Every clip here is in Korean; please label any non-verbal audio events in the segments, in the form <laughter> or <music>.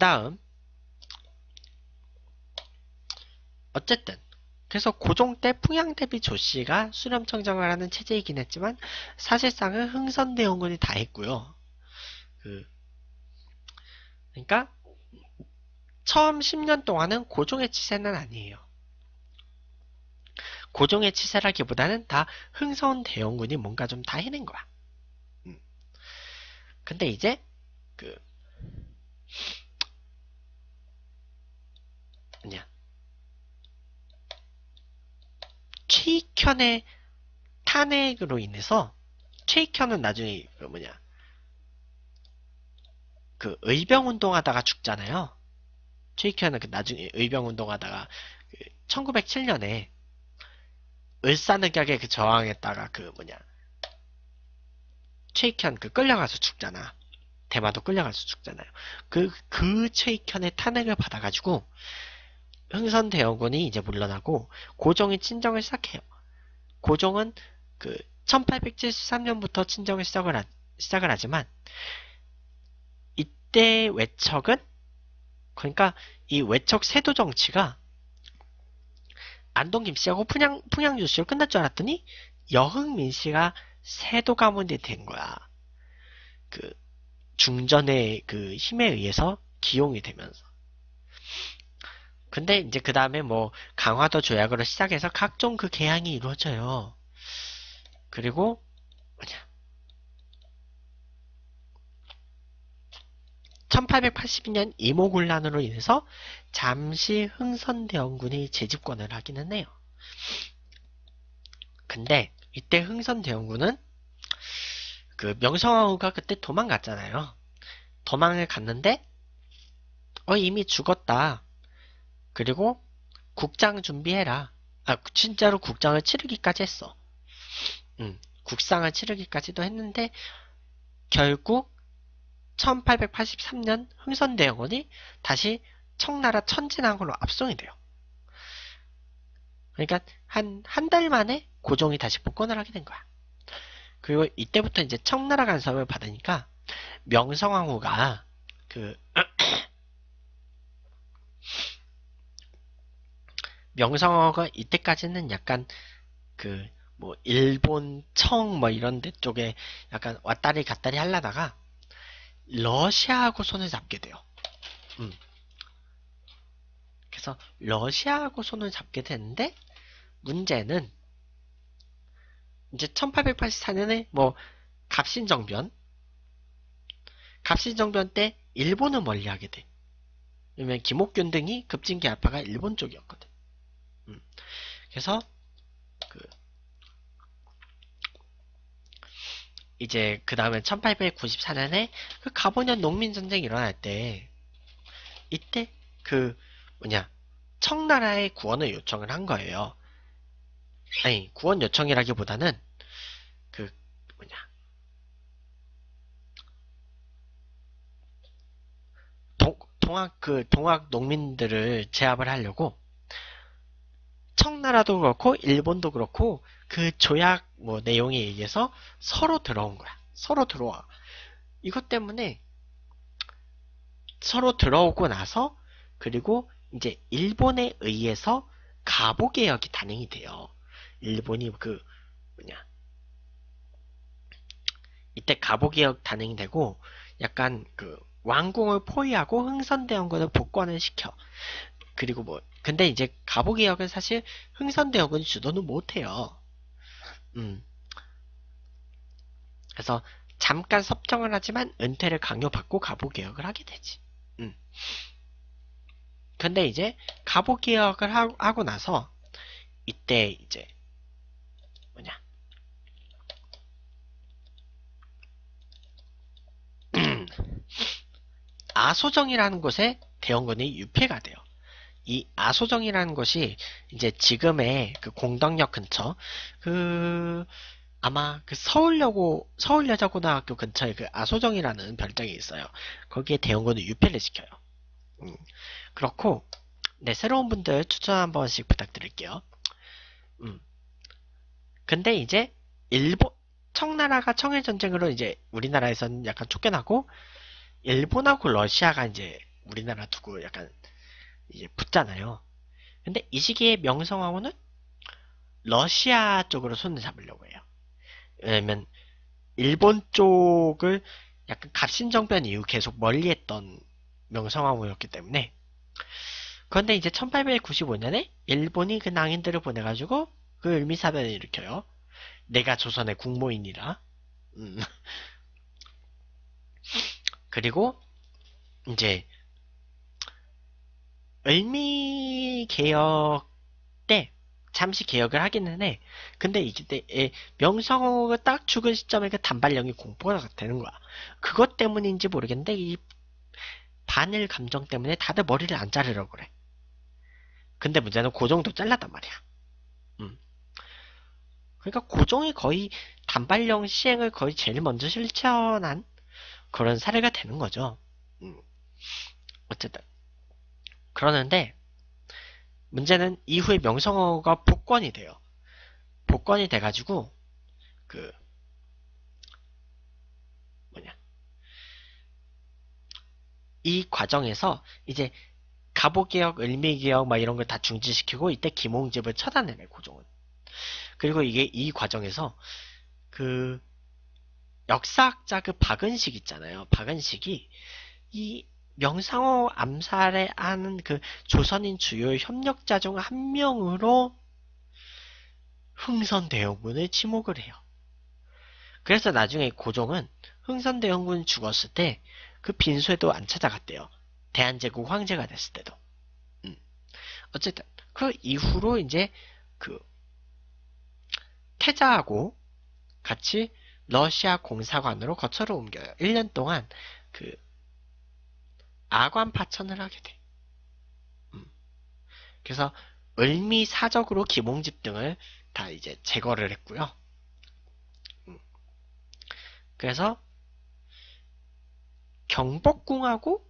다음 어쨌든 그래서 고종 때 풍양 대비 조씨가 수렴청정을 하는 체제이긴 했지만 사실상은 흥선대 원군이다 했고요. 그 그러니까 처음 10년 동안은 고종의 치세는 아니에요. 고종의 치세라기보다는 다 흥선 대원군이 뭔가 좀 다 해낸 거야. 음. 근데 이제 그 뭐냐 최익현의 탄핵으로 인해서 최익현은 나중에 그 뭐냐 그 의병운동하다가 죽잖아요. 최익현은 그 나중에 의병운동하다가 1907년에 그 을사늑약에 그 저항했다가 그 뭐냐 최익현 그 끌려가서 죽잖아. 대마도 끌려가서 죽잖아요. 그, 그 최익현의 탄핵을 받아가지고 흥선대원군이 이제 물러나고 고종이 친정을 시작해요. 고종은 그 1873년부터 친정을 시작을, 하, 시작을 하지만 이때 외척은 그러니까 이 외척 세도 정치가 안동 김씨하고 풍양, 풍양주 씨로 끝날 줄 알았더니 여흥민 씨가 세도 가문이 된 거야. 그 중전의 그 힘에 의해서 기용이 되면서. 근데 이제 그 다음에 뭐 강화도 조약으로 시작해서 각종 그 개항이 이루어져요. 그리고 뭐냐 1882년 이모군란으로 인해서 잠시 흥선대원군이 재집권을 하기는 해요. 근데 이때 흥선대원군은 그 명성황후가 그때 도망갔잖아요. 도망을 갔는데 어 이미 죽었다. 그리고 국장 준비해라. 아, 진짜로 국장을 치르기까지 했어. 음, 국상을 치르기까지도 했는데 결국 1883년 흥선대원이 다시 청나라 천진항으로 압송이 돼요. 그러니까 한 한 달 만에 고종이 다시 복권을 하게 된 거야. 그리고 이때부터 이제 청나라 간섭을 받으니까 명성황후가 그 영상어가 이때까지는 약간 그 뭐 일본 청 뭐 이런 데 쪽에 약간 왔다리 갔다리 하려다가 러시아하고 손을 잡게 돼요. 음. 그래서 러시아하고 손을 잡게 되는데 문제는 이제 1884년에 뭐 갑신정변 갑신정변 때 일본을 멀리하게 돼. 왜냐면 김옥균 등이 급진계 아파가 일본 쪽이었거든. 그래서 그 이제 그 다음에 1894년에 그 가보년 농민 전쟁이 일어날 때 이때 그 뭐냐 청나라의 구원을 요청을 한 거예요. 아니 구원 요청이라기보다는 그 뭐냐 동, 동학 그 동학 농민들을 제압을 하려고 청나라도 그렇고 일본도 그렇고 그 조약 뭐 내용에 의해서 서로 들어온 거야. 서로 들어와. 이것 때문에 서로 들어오고 나서 그리고 이제 일본에 의해서 가보 개혁이 단행이 돼요. 일본이 그 뭐냐 이때 가보 개혁 단행이 되고 약간 그 왕궁을 포위하고 흥선대원군을 복권을 시켜. 그리고 뭐 근데 이제 가보개혁은 사실 흥선대혁은 주도는 못해요. 음. 그래서 잠깐 섭정을 하지만 은퇴를 강요받고 가보개혁을 하게 되지. 음. 근데 이제 가보개혁을 하 하고 나서 이때 이제 뭐냐 음. 아소정이라는 곳에 대원군이 유폐가 돼요. 이 아소정이라는 것이 이제 지금의 그 공덕역 근처 그 아마 그 서울여고 서울여자고등학교 근처에 그 아소정이라는 별장이 있어요. 거기에 대형군을 유폐를 시켜요. 음, 그렇고 네 새로운 분들 추천 한 번씩 부탁드릴게요. 음. 근데 이제 일본 청나라가 청일 전쟁으로 이제 우리나라에서는 약간 쫓겨나고 일본하고 러시아가 이제 우리나라 두고 약간 이제 붙잖아요. 근데 이 시기에 명성황후는 러시아 쪽으로 손을 잡으려고 해요. 왜냐면 일본 쪽을 약간 갑신정변 이후 계속 멀리했던 명성황후였기 때문에 그런데 이제 1895년에 일본이 그 낭인들을 보내가지고 그 을미사변을 일으켜요. 내가 조선의 국모인이라. 음. <laughs> 그리고 이제 을미 개혁 때 잠시 개혁을 하기는 해. 근데 이때 예, 명성호가 딱 죽은 시점에 그 단발령이 공포가 되는 거야. 그것 때문인지 모르겠는데 이 반일 감정 때문에 다들 머리를 안 자르려고 그래. 근데 문제는 고정도 잘랐단 말이야. 음. 그러니까 고정이 거의 단발령 시행을 거의 제일 먼저 실천한 그런 사례가 되는 거죠. 음. 어쨌든 그러는데 문제는 이후에 명성어가 복권이 돼요. 복권이 돼가지고 그 뭐냐 이 과정에서 이제 갑오개혁 을미개혁 막 이런 걸 다 중지시키고 이때 김홍집을 처단해요 고종은. 그리고 이게 이 과정에서 그 역사학자 그 박은식 있잖아요. 박은식이 이 명상호 암살에 하는 그 조선인 주요 협력자 중 한 명으로 흥선대원군을 지목을 해요. 그래서 나중에 고종은 흥선대원군 이 죽었을 때 그 빈소에도 안 찾아갔대요. 대한제국 황제가 됐을 때도. 음. 어쨌든 그 이후로 이제 그 태자하고 같이 러시아 공사관으로 거처를 옮겨요. 1년 동안 그 아관파천을 하게 돼. 음. 그래서 을미사적으로 기몽집 등을 다 이제 제거를 했고요. 음. 그래서 경복궁하고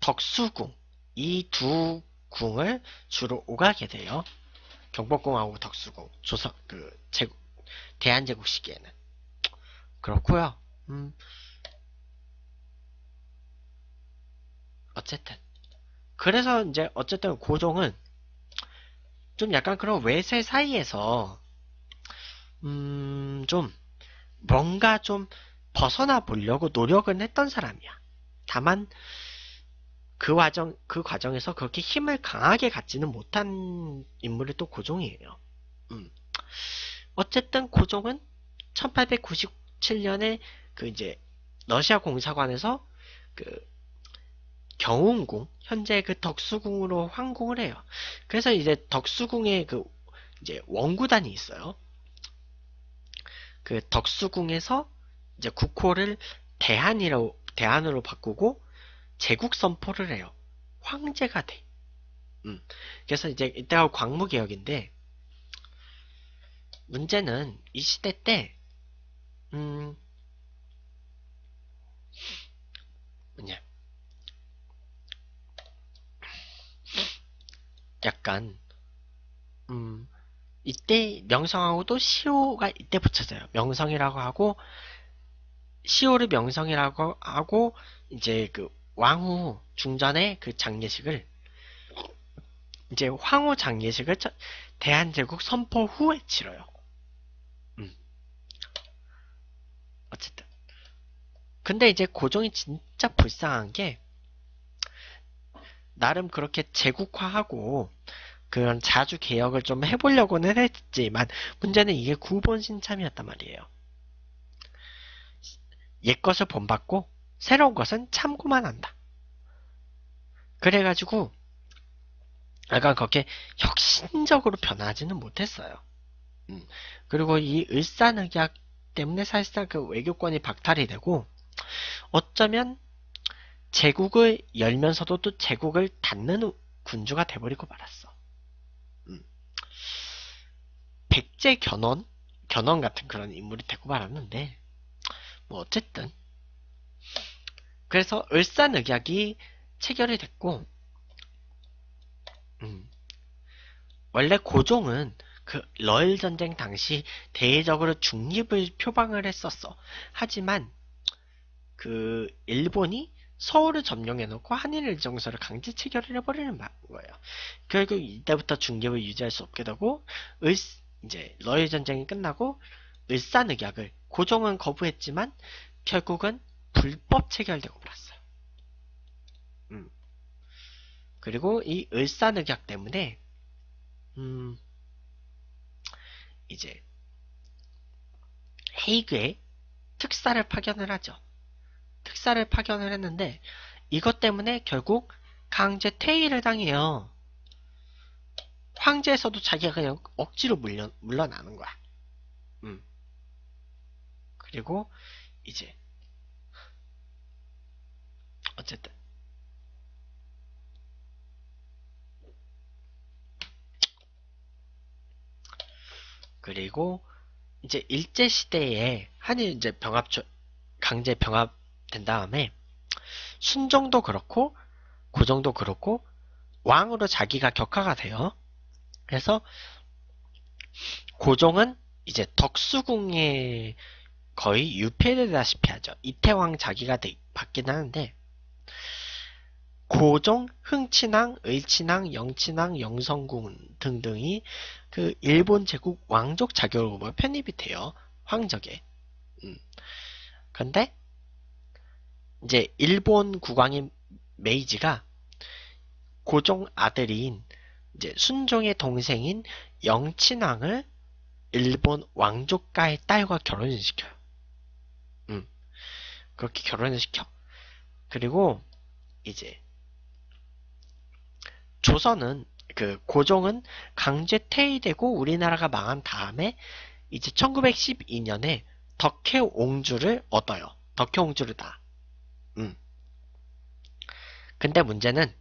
덕수궁 이 두 궁을 주로 오가게 돼요. 경복궁하고 덕수궁 조선 그 제국 대한제국 시기에는 그렇고요. 음. 어쨌든 그래서 이제 어쨌든 고종은 좀 약간 그런 외세 사이에서 음 좀 뭔가 좀 벗어나 보려고 노력은 했던 사람이야. 다만 그 과정 그 과정에서 그렇게 힘을 강하게 갖지는 못한 인물이 또 고종이에요. 음. 어쨌든 고종은 1897년에 그 이제 러시아 공사관에서 그 경운궁, 현재 그 덕수궁으로 환궁을 해요. 그래서 이제 덕수궁에 그 이제 원구단이 있어요. 그 덕수궁에서 이제 국호를 대한이라 대한으로 바꾸고 제국 선포를 해요. 황제가 돼. 음. 그래서 이제 이때가 광무개혁인데 문제는 이 시대 때 음. 뭐냐 약간 음 이때 명성하고도 시호가 이때 붙여져요. 명성이라고 하고 시호를 명성이라고 하고 이제 그 왕후 중전의 그 장례식을 이제 황후 장례식을 대한제국 선포 후에 치러요. 음. 어쨌든 근데 이제 고종이 진짜 불쌍한 게 나름 그렇게 제국화하고 그런 자주 개혁을 좀 해보려고는 했지만 문제는 이게 구본 신참이었단 말이에요. 옛것을 본받고 새로운 것은 참고만 한다. 그래가지고 약간 그렇게 혁신적으로 변하지는 못했어요. 음. 그리고 이을사늑약 때문에 사실상 그 외교권이 박탈이 되고 어쩌면 제국을 열면서도 또 제국을 닫는 군주가 돼버리고 말았어. 음. 백제 견훤 견훤 같은 그런 인물이 되고 말았는데 뭐 어쨌든 그래서 을산늑약이 체결이 됐고 음. 원래 고종은 그 러일 전쟁 당시 대외적으로 중립을 표방을 했었어. 하지만 그 일본이 서울을 점령해놓고 한일 일정서를 강제 체결 해버리는 거예요. 결국 이때부터 중립을 유지할 수 없게 되고 을, 이제 러일 전쟁이 끝나고 을산늑약을 고종은 거부했지만 결국은 불법 체결되고 말았어요. 음. 그리고 이 을산늑약 때문에 음, 이제 헤이그에 특사를 파견을 하죠. 특사를 파견을 했는데 이것 때문에 결국 강제 퇴위를 당해요. 황제에서도 자기가 그냥 억지로 물려, 물러나는 거야. 음. 그리고 이제 어쨌든 그리고 이제 일제 시대에 한일 이제 병합 강제 병합 된 다음에 순정도 그렇고 고정도 그렇고 왕으로 자기가 격하가 돼요. 그래서 고종은 이제 덕수궁에 거의 유폐되다시피 하죠. 이태왕 자기가 되, 받긴 하는데 고종, 흥친왕, 을친왕, 영친왕, 영성궁 등등이 그 일본 제국 왕족 자격으로 편입이 돼요. 황적에. 음. 근데 이제 일본 국왕인 메이지가 고종 아들인 이제 순종의 동생인 영친왕을 일본 왕족가의 딸과 결혼을 시켜요. 음. 그렇게 결혼을 시켜. 그리고 이제 조선은 그 고종은 강제 퇴위되고 우리나라가 망한 다음에 이제 1912년에 덕혜옹주를 얻어요. 덕혜옹주를 다. 음. 근데 문제는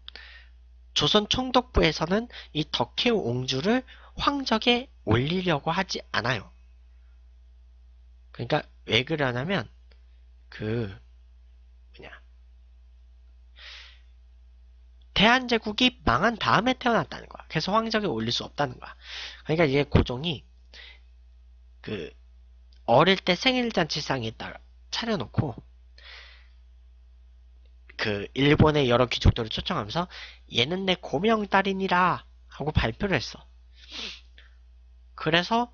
조선 총독부에서는 이 덕혜우 옹주를 황적에 올리려고 하지 않아요. 그러니까 왜 그러냐면 그 뭐냐 대한제국이 망한 다음에 태어났다는 거야. 그래서 황적에 올릴 수 없다는 거야. 그러니까 이게 고종이 그 어릴 때 생일잔치상에다 차려놓고 그 일본의 여러 귀족들을 초청하면서 얘는 내 고명 딸이니라 하고 발표를 했어. 그래서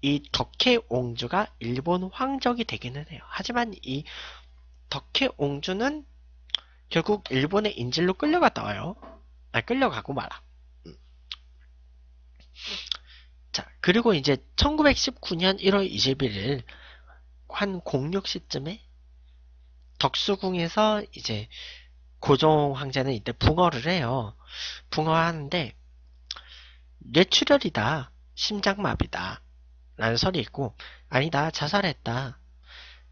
이 덕혜 옹주가 일본 황적이 되기는 해요. 하지만 이 덕혜 옹주는 결국 일본의 인질로 끌려갔다 와요. 아, 끌려가고 말아. 음. 자, 그리고 이제 1919년 1월 21일 한 06시쯤에 덕수궁에서 이제 고종 황제는 이때 붕어를 해요. 붕어하는데 뇌출혈이다, 심장마비다 라는 설이 있고 아니다 자살했다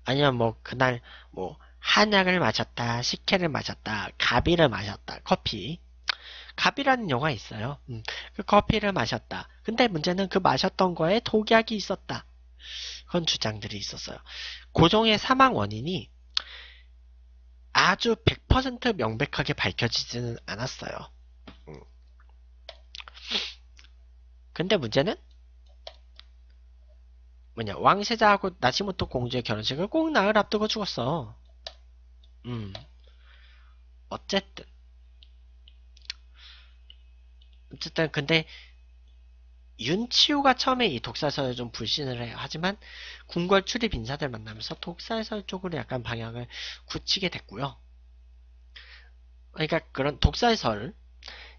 아니면 뭐 그날 뭐 한약을 마셨다, 식혜를 마셨다, 가비를 마셨다, 커피 갑이라는 영화 있어요. 음, 그 커피를 마셨다. 근데 문제는 그 마셨던 거에 독약이 있었다. 그런 주장들이 있었어요. 고종의 사망 원인이 아주 100% 명백하게 밝혀지지는 않았어요. 음. 근데 문제는 뭐냐 왕세자하고 나치모토 공주의 결혼식을 꼭 나흘 앞두고 죽었어. 음. 어쨌든 어쨌든 근데 윤치우가 처음에 이 독사설 좀 불신을 해요. 하지만 궁궐 출입 인사들 만나면서 독사설 쪽으로 약간 방향을 굳히게 됐고요. 그러니까 그런 독사설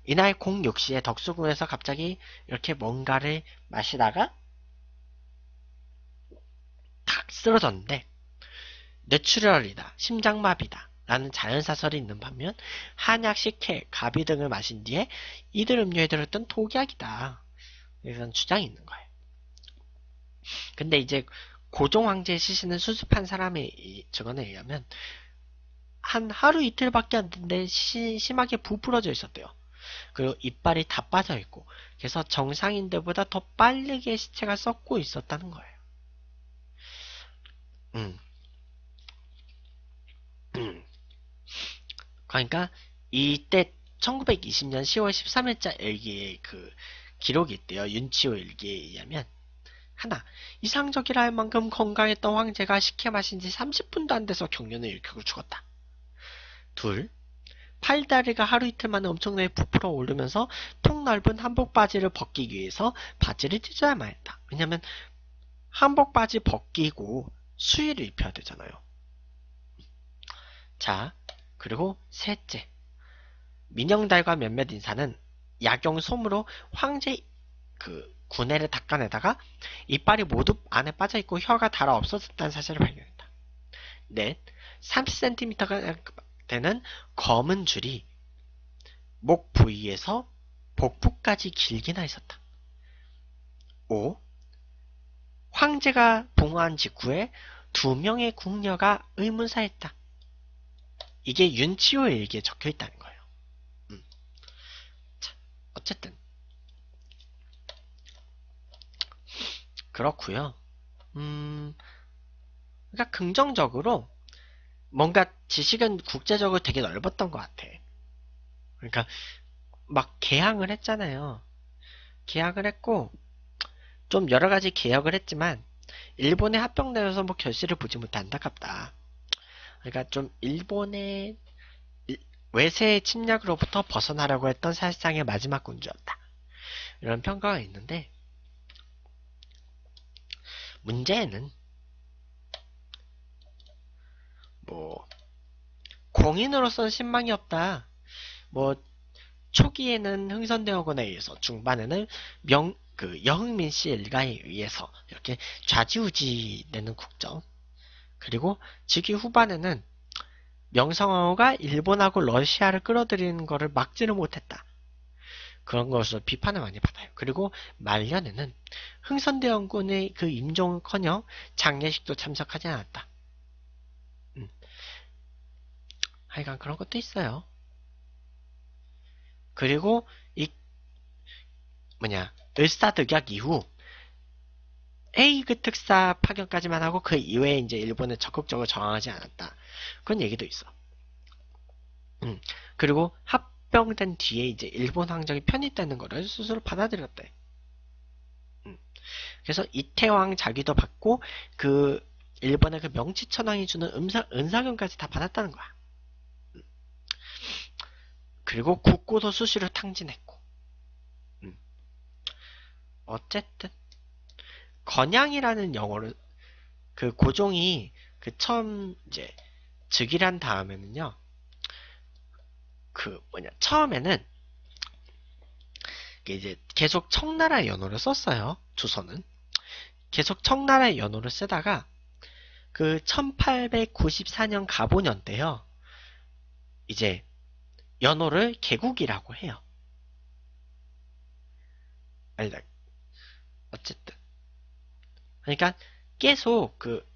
이날 06시에 덕수궁에서 갑자기 이렇게 뭔가를 마시다가 탁 쓰러졌는데 뇌출혈이다, 심장마비다 라는 자연사설이 있는 반면 한약, 식혜, 가비 등을 마신 뒤에 이들 음료에 들었던 독약이다. 이런 주장이 있는 거예요. 근데 이제 고종 황제 시신을 수습한 사람의 증언에 의하면 한 하루 이틀밖에 안됐는데 시, 심하게 부풀어져 있었대요. 그리고 이빨이 다 빠져 있고 그래서 정상인들보다 더 빠르게 시체가 썩고 있었다는 거예요. 음. 음. 그러니까 이때 1920년 10월 13일자 일기의 그 기록이 있대요. 윤치호 일기에 의하면 하나, 이상적이라 할 만큼 건강했던 황제가 식혜 마신 지 30분도 안 돼서 경련을 일으키고 죽었다. 둘, 팔다리가 하루 이틀 만에 엄청나게 부풀어 오르면서 통넓은 한복 바지를 벗기기 위해서 바지를 찢어야만 했다. 왜냐면 한복 바지 벗기고 수의를 입혀야 되잖아요. 자, 그리고 셋째, 민영달과 몇몇 인사는 약용솜으로 황제 그 구내를 닦아내다가 이빨이 모두 안에 빠져있고 혀가 달아 없어졌다는 사실을 발견했다. 넷, 30cm가 되는 검은 줄이 목 부위에서 복부까지 길게나 있었다. 5. 황제가 봉화한 직후에 두 명의 궁녀가 의문사했다. 이게 윤치호의 일기에 적혀있다는 거. 어쨌든 그렇구요 음, 그러니까 긍정적으로 뭔가 지식은 국제적으로 되게 넓었던 것 같아. 그러니까 막 개항을 했잖아요. 개항을 했고 좀 여러 가지 개혁을 했지만 일본에 합병되어서 뭐 결실을 보지 못한다깝다. 그러니까 좀 일본의 외세의 침략으로부터 벗어나려고 했던 사실상의 마지막 군주였다. 이런 평가가 있는데 문제는 뭐 공인으로서는 신망이 없다. 뭐 초기에는 흥선대원군에 의해서 중반에는 명, 그 여흥민 씨 일가에 의해서 이렇게 좌지우지 되는 국정 그리고 즉위 후반에는 명성황후가 일본하고 러시아를 끌어들이는 것을 막지는 못했다. 그런 것으로 비판을 많이 받아요. 그리고 말년에는 흥선대원군의 그 임종은커녕 장례식도 참석하지 않았다. 음. 하여간 그런 것도 있어요. 그리고 이 뭐냐 을사득약 이후 에이그 특사 파견까지만 하고 그 이외에 이제 일본은 적극적으로 저항하지 않았다. 그런 얘기도 있어. 음, 그리고 합병된 뒤에 이제 일본 항정이 편입되는 거를 스스로 받아들였대. 음. 그래서 이태왕 자기도 받고 그 일본의 그 명치천황이 주는 음사, 은사경까지다 받았다는 거야. 음. 그리고 국고도 수시로 탕진했고. 음. 어쨌든 건양이라는 영어를 그 고종이 그 처음 이제 즉이란 다음에는요. 그 뭐냐 처음에는 이제 계속 청나라 연호를 썼어요. 조선은 계속 청나라 연호를 쓰다가 그 1894년 가보년 때요. 이제 연호를 개국이라고 해요. 아니다. 어쨌든 그러니까 계속 그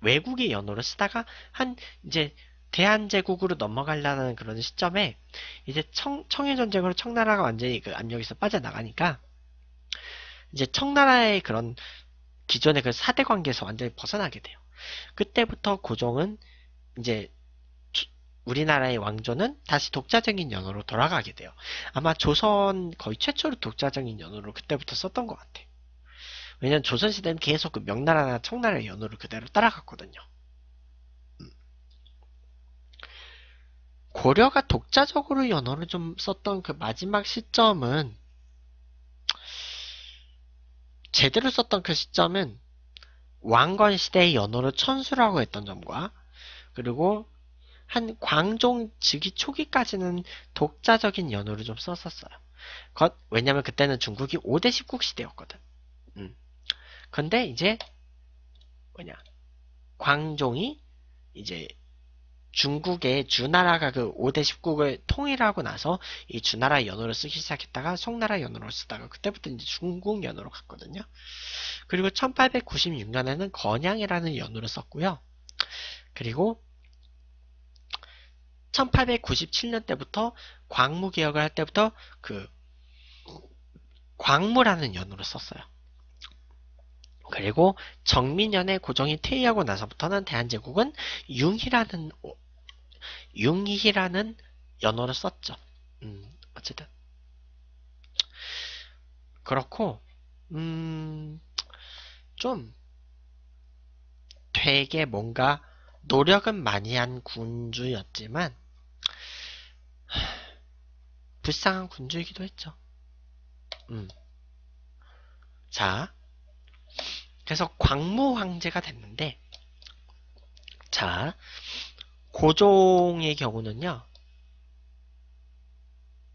외, 국의 연호를 쓰다가 한 이제 대한제국으로 넘어가려는 그런 시점에 이제 청, 청해 전쟁으로 청나라가 완전히 그 압력에서 빠져나가니까 이제 청나라의 그런 기존의 그 사대 관계에서 완전히 벗어나게 돼요. 그때부터 고종은 이제 우리나라의 왕조는 다시 독자적인 연호로 돌아가게 돼요. 아마 조선 거의 최초로 독자적인 연호로 그때부터 썼던 것 같아요. 왜냐면 조선시대는 계속 그 명나라나 청나라의 연호를 그대로 따라갔거든요. 음. 고려가 독자적으로 연호를좀 썼던 그 마지막 시점은 제대로 썼던 그 시점은 왕건 시대의 연호를 천수라고 했던 점과 그리고 한 광종 즉위 초기까지는 독자적인 연호를좀 썼었어요. 왜냐면 그때는 중국이 5대 10국 시대였거든. 음. 근데 이제 뭐냐 광종이 이제 중국의 주나라가 그 5대 1 0국을 통일하고 나서 이 주나라 연호를 쓰기 시작했다가 송나라 연호를 쓰다가 그때부터 이제 중국 연호로 갔거든요. 그리고 1896년에는 건양이라는 연호를 썼고요. 그리고 1897년 때부터 광무 개혁을 할 때부터 그 광무라는 연호를 썼어요. 그리고 정민연의 고종이 퇴위하고 나서부터는 대한제국은 융희라는 융희라는 연호를 썼죠. 음, 어쨌든 그렇고 음, 좀 되게 뭔가 노력은 많이 한 군주였지만 불쌍한 군주이기도 했죠. 음. 자, 그래서 광무 황제가 됐는데 자 고종의 경우는요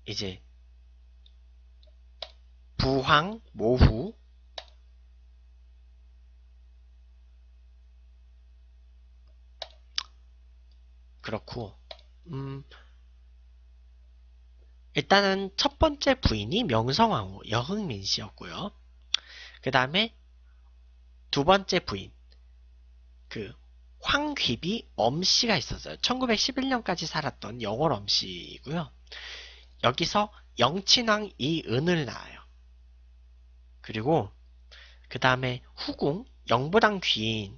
이제 부황 모후 그렇고 음 일단은 첫 번째 부인이 명성황후 여흥민 씨였고요. 그 다음에 두 번째 부인 그 황귀비 엄씨가 있었어요. 1911년까지 살았던 영월 엄씨이고요. 여기서 영친왕 이은을 낳아요. 그리고 그 다음에 후궁 영부당 귀인을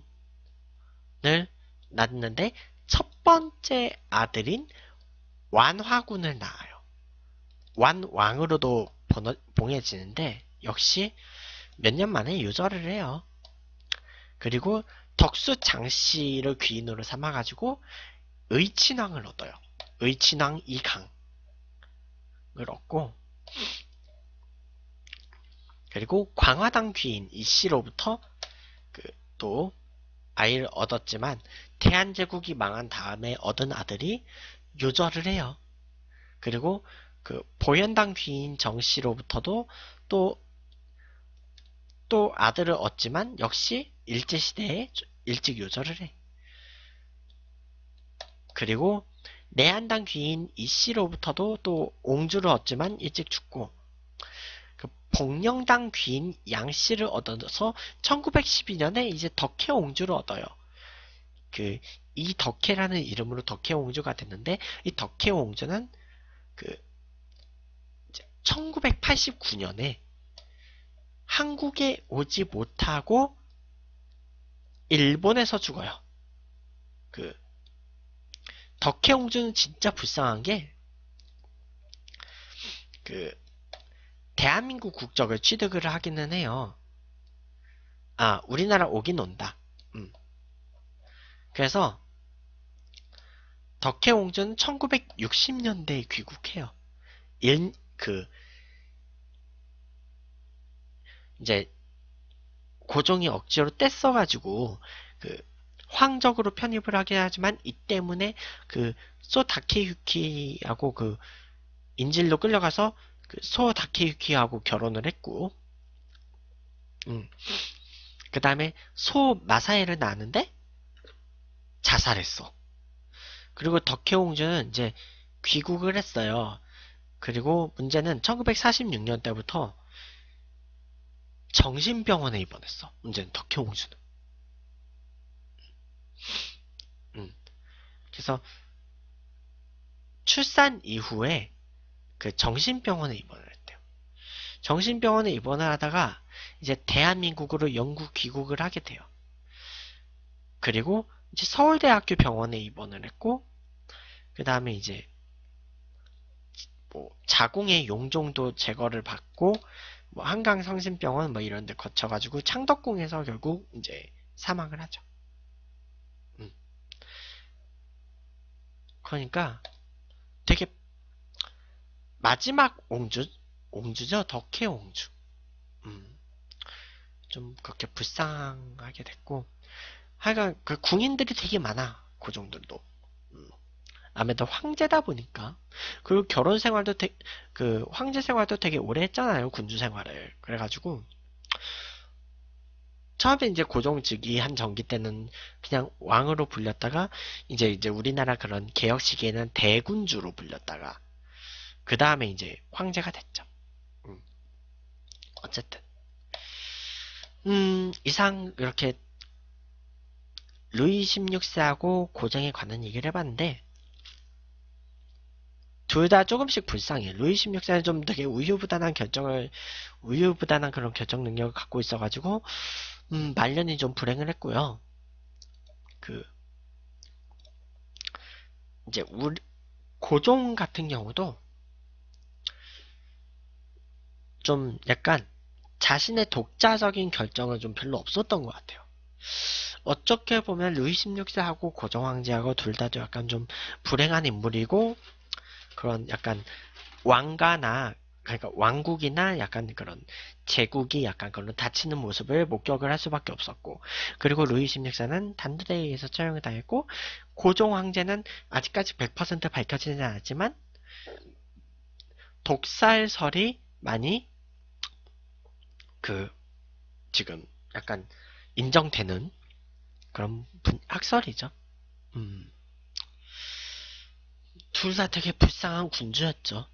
낳는데 첫 번째 아들인 완화군을 낳아요. 완왕으로도 봉해지는데 역시 몇 년 만에 유절을 해요. 그리고 덕수 장씨를 귀인으로 삼아가지고 의친왕을 얻어요. 의친왕 이강을 얻고 그리고 광화당 귀인 이씨로부터 그또 아이를 얻었지만 태안제국이 망한 다음에 얻은 아들이 요절을 해요. 그리고 그 보현당 귀인 정씨로부터도 또또 아들을 얻지만 역시 일제시대에 일찍 요절을 해. 그리고 내한당 귀인 이씨로부터도 또 옹주를 얻지만 일찍 죽고 그 복령당 귀인 양씨를 얻어서 1912년에 이제 덕혜 옹주를 얻어요. 그 이 덕혜라는 이름으로 덕혜 옹주가 됐는데 이 덕혜 옹주는 그 1989년에 한국에 오지 못하고 일본에서 죽어요. 그 덕혜옹주는 진짜 불쌍한 게 그 대한민국 국적을 취득을 하기는 해요. 아 우리나라 오긴 온다. 음. 그래서 덕혜옹주는 1960년대에 귀국해요. 일, 그 이제 고종이 억지로 뗐어가지고 그 황적으로 편입을 하긴 하지만 이 때문에 그 소다케유키하고 그 인질로 끌려가서 그 소다케유키하고 결혼을 했고 음. 그 다음에 소 마사에를 낳았는데 자살했어. 그리고 덕혜옹주는 이제 귀국을 했어요. 그리고 문제는 1946년 때부터 정신병원에 입원했어. 문제는 덕혜공수는 음. 그래서 출산 이후에 그 정신병원에 입원을 했대요. 정신병원에 입원을 하다가 이제 대한민국으로 영구 귀국을 하게 돼요. 그리고 이제 서울대학교 병원에 입원을 했고 그 다음에 이제 뭐 자궁의 용종도 제거를 받고 뭐 한강 성심병원 뭐 이런 데 거쳐가지고 창덕궁에서 결국 이제 사망을 하죠. 음. 그러니까 되게 마지막 옹주 옹주죠 덕혜 옹주 음. 좀 그렇게 불쌍하게 됐고 하여간 그 궁인들이 되게 많아 그 정도도 아무래도 황제다 보니까 그리고 결혼 생활도 되, 그 황제 생활도 되게 오래 했잖아요 군주 생활을 그래가지고 처음에 이제 고종즉위 한 정기 때는 그냥 왕으로 불렸다가 이제 이제 우리나라 그런 개혁 시기에는 대군주로 불렸다가 그 다음에 이제 황제가 됐죠. 음. 어쨌든 음 이상 이렇게 루이 16세하고 고종에 관한 얘기를 해봤는데 둘다 조금씩 불쌍해. 루이 16세는 좀 되게 우유부단한 결정을, 우유부단한 그런 결정 능력을 갖고 있어가지고, 음, 말년이 좀 불행을 했고요. 그, 이제, 우 고종 같은 경우도, 좀 약간, 자신의 독자적인 결정은 좀 별로 없었던 것 같아요. 어떻게 보면 루이 16세하고 고종 황제하고 둘다 약간 좀 불행한 인물이고 그런 약간 왕가나 그러니까 왕국이나 약간 그런 제국이 약간 그런 다치는 모습을 목격을 할 수밖에 없었고 그리고 루이 16세는 단두대에 의해서 처형을 당했고 고종 황제는 아직까지 100% 밝혀지는 지 않았지만 독살설이 많이 그 지금 약간 인정되는 그런 분, 학설이죠. 음. 둘다 되게 불쌍한 군주였죠.